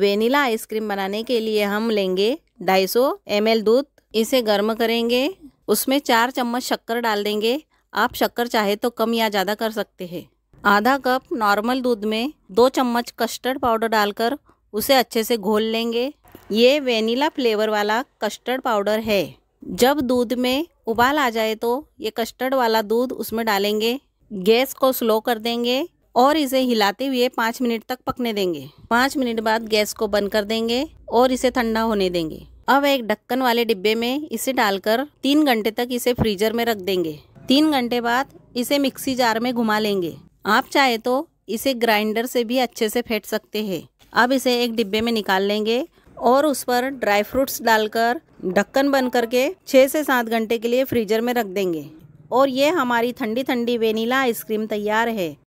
vanilla ice cream बनाने के लिए हम लेंगे 250 सौ दूध इसे गर्म करेंगे उसमें चार चम्मच शक्कर डाल देंगे आप शक्कर चाहे तो कम या ज़्यादा कर सकते हैं आधा कप नॉर्मल दूध में दो चम्मच कस्टर्ड पाउडर डालकर उसे अच्छे से घोल लेंगे ये वेनिला फ्लेवर वाला कस्टर्ड पाउडर है जब दूध में उबाल आ जाए तो ये कस्टर्ड वाला दूध उसमें डालेंगे गैस को स्लो कर देंगे और इसे हिलाते हुए पाँच मिनट तक पकने देंगे पाँच मिनट बाद गैस को बंद कर देंगे और इसे ठंडा होने देंगे अब एक ढक्कन वाले डिब्बे में इसे डालकर तीन घंटे तक इसे फ्रीजर में रख देंगे तीन घंटे बाद इसे मिक्सी जार में घुमा लेंगे आप चाहे तो इसे ग्राइंडर से भी अच्छे से फेंट सकते हैं अब इसे एक डिब्बे में निकाल लेंगे और उस पर ड्राई फ्रूट्स डालकर ढक्कन बंद करके छः से सात घंटे के लिए फ्रीजर में रख देंगे और ये हमारी ठंडी ठंडी वेनीला आइसक्रीम तैयार है